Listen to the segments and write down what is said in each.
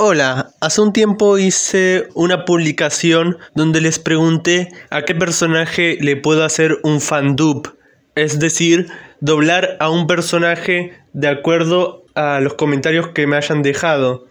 Hola, hace un tiempo hice una publicación donde les pregunté a qué personaje le puedo hacer un fan-dub. es decir, doblar a un personaje de acuerdo a los comentarios que me hayan dejado.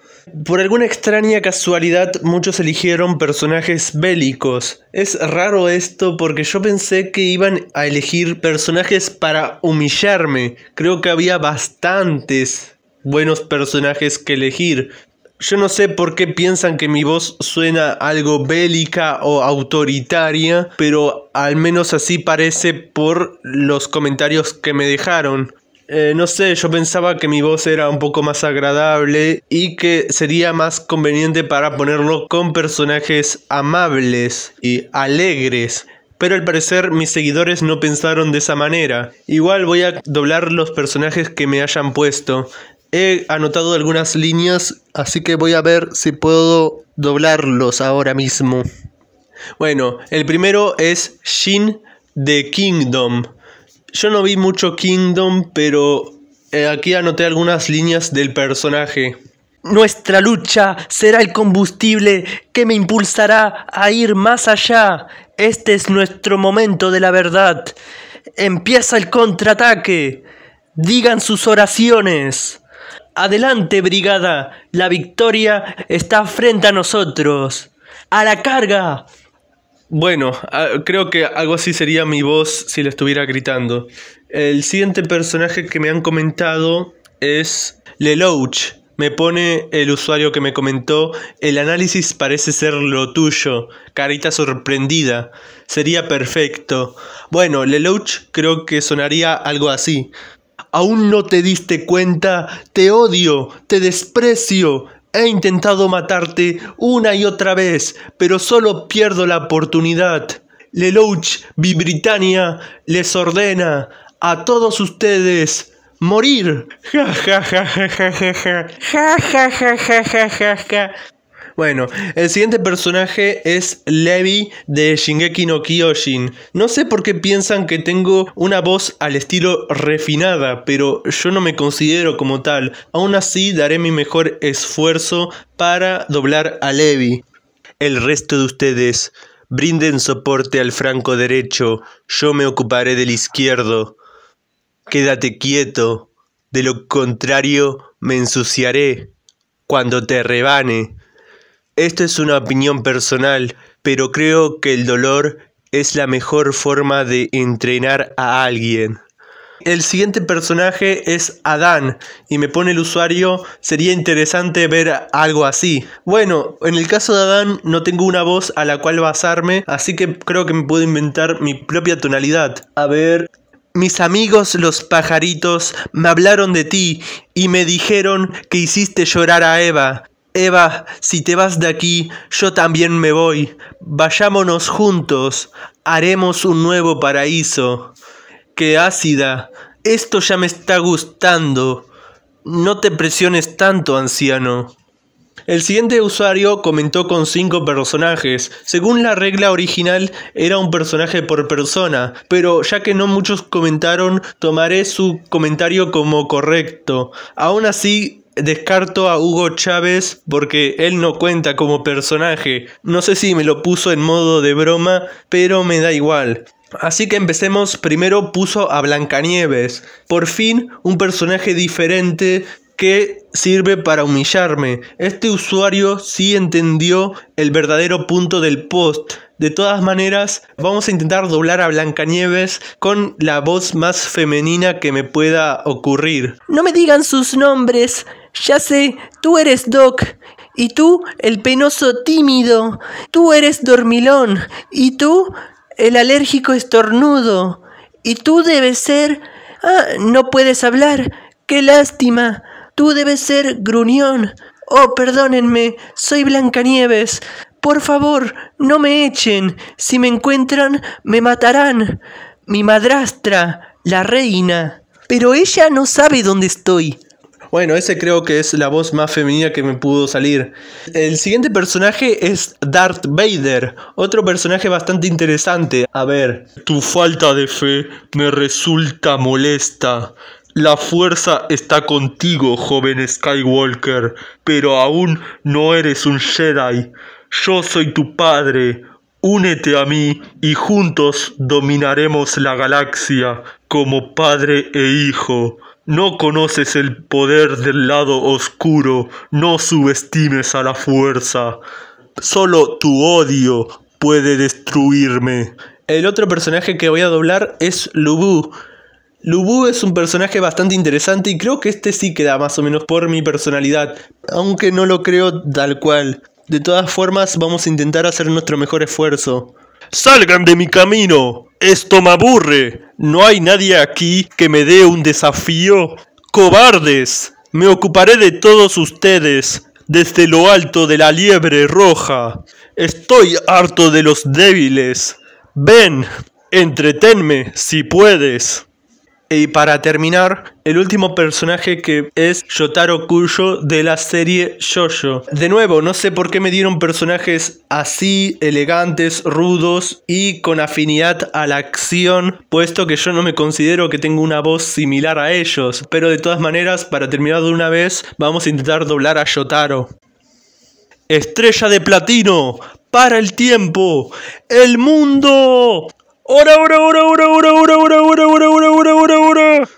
Por alguna extraña casualidad muchos eligieron personajes bélicos. Es raro esto porque yo pensé que iban a elegir personajes para humillarme. Creo que había bastantes buenos personajes que elegir, yo no sé por qué piensan que mi voz suena algo bélica o autoritaria, pero al menos así parece por los comentarios que me dejaron. Eh, no sé, yo pensaba que mi voz era un poco más agradable y que sería más conveniente para ponerlo con personajes amables y alegres. Pero al parecer mis seguidores no pensaron de esa manera. Igual voy a doblar los personajes que me hayan puesto he anotado algunas líneas, así que voy a ver si puedo doblarlos ahora mismo. Bueno, el primero es Shin de Kingdom. Yo no vi mucho Kingdom, pero eh, aquí anoté algunas líneas del personaje. Nuestra lucha será el combustible que me impulsará a ir más allá. Este es nuestro momento de la verdad. Empieza el contraataque. Digan sus oraciones. Adelante, brigada. La victoria está frente a nosotros. A la carga. Bueno, ah, creo que algo así sería mi voz si lo estuviera gritando. El siguiente personaje que me han comentado es Lelouch. Me pone el usuario que me comentó, el análisis parece ser lo tuyo, carita sorprendida, sería perfecto. Bueno, Lelouch creo que sonaría algo así aún no te diste cuenta, te odio, te desprecio, he intentado matarte una y otra vez, pero solo pierdo la oportunidad. Lelouch, Vibritania, les ordena a todos ustedes morir. Bueno, el siguiente personaje es Levi de Shingeki no Kyojin. No sé por qué piensan que tengo una voz al estilo refinada, pero yo no me considero como tal. Aún así, daré mi mejor esfuerzo para doblar a Levi. El resto de ustedes, brinden soporte al franco derecho, yo me ocuparé del izquierdo. Quédate quieto, de lo contrario me ensuciaré cuando te rebane. Esto es una opinión personal, pero creo que el dolor es la mejor forma de entrenar a alguien. El siguiente personaje es Adán y me pone el usuario, sería interesante ver algo así. Bueno, en el caso de Adán no tengo una voz a la cual basarme, así que creo que me puedo inventar mi propia tonalidad. A ver, mis amigos los pajaritos me hablaron de ti y me dijeron que hiciste llorar a Eva. Eva, si te vas de aquí, yo también me voy. Vayámonos juntos, haremos un nuevo paraíso. Qué ácida, esto ya me está gustando. No te presiones tanto, anciano. El siguiente usuario comentó con cinco personajes. Según la regla original era un personaje por persona, pero ya que no muchos comentaron, tomaré su comentario como correcto. Aún así, descarto a Hugo Chávez porque él no cuenta como personaje. No sé si me lo puso en modo de broma, pero me da igual. Así que empecemos, primero puso a Blancanieves, por fin un personaje diferente que sirve para humillarme. Este usuario sí entendió el verdadero punto del post. De todas maneras, vamos a intentar doblar a Blancanieves con la voz más femenina que me pueda ocurrir. No me digan sus nombres, ya sé, tú eres Doc, y tú el penoso tímido, tú eres dormilón, y tú el alérgico estornudo, y tú debes ser... Ah, no puedes hablar, qué lástima, tú debes ser gruñón. Oh, perdónenme, soy Blancanieves. Por favor, no me echen. Si me encuentran, me matarán. Mi madrastra, la reina. Pero ella no sabe dónde estoy. Bueno, ese creo que es la voz más femenina que me pudo salir. El siguiente personaje es Darth Vader, otro personaje bastante interesante. A ver, tu falta de fe me resulta molesta. La fuerza está contigo, joven Skywalker, pero aún no eres un Jedi. Yo soy tu padre. Únete a mí y juntos dominaremos la galaxia como padre e hijo. No conoces el poder del lado oscuro, no subestimes a la fuerza. Solo tu odio puede destruirme. El otro personaje que voy a doblar es Lubu. Lubu es un personaje bastante interesante y creo que este sí queda más o menos por mi personalidad, aunque no lo creo tal cual. De todas formas, vamos a intentar hacer nuestro mejor esfuerzo. Salgan de mi camino. Esto me aburre. No hay nadie aquí que me dé un desafío. Cobardes. Me ocuparé de todos ustedes desde lo alto de la liebre roja. Estoy harto de los débiles. Ven, entretenme si puedes. Y para terminar, el último personaje que es Yotaro Kuyo de la serie Jojo. De nuevo, no sé por qué me dieron personajes así, elegantes, rudos y con afinidad a la acción, puesto que yo no me considero que tengo una voz similar a ellos. Pero de todas maneras, para terminar de una vez, vamos a intentar doblar a Yotaro. Estrella de platino, para el tiempo, el mundo ¡Hora, hora, hora, hora, hora, hora, hora, hora, hora, hora, hora,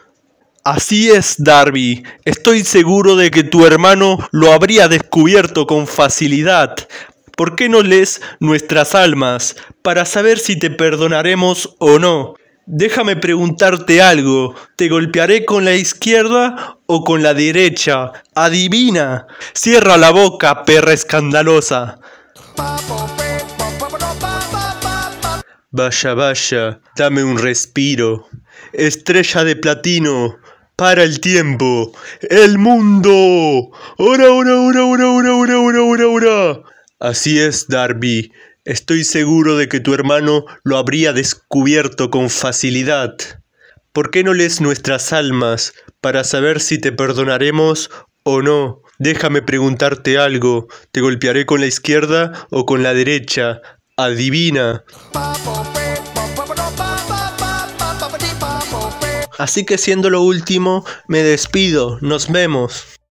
Así es, Darby. Estoy seguro de que tu hermano lo habría descubierto con facilidad. ¿Por qué no lees nuestras almas para saber si te perdonaremos o no? Déjame preguntarte algo. ¿Te golpearé con la izquierda o con la derecha? Adivina. Cierra la boca, perra escandalosa. Vaya, vaya, dame un respiro. Estrella de platino, para el tiempo. El mundo. ahora, ahora, ahora, ahora, ahora, ahora, ahora, Así es, Darby. Estoy seguro de que tu hermano lo habría descubierto con facilidad. ¿Por qué no lees nuestras almas para saber si te perdonaremos o no? Déjame preguntarte algo. ¿Te golpearé con la izquierda o con la derecha? adivina. Así que siendo lo último, me despido, nos vemos.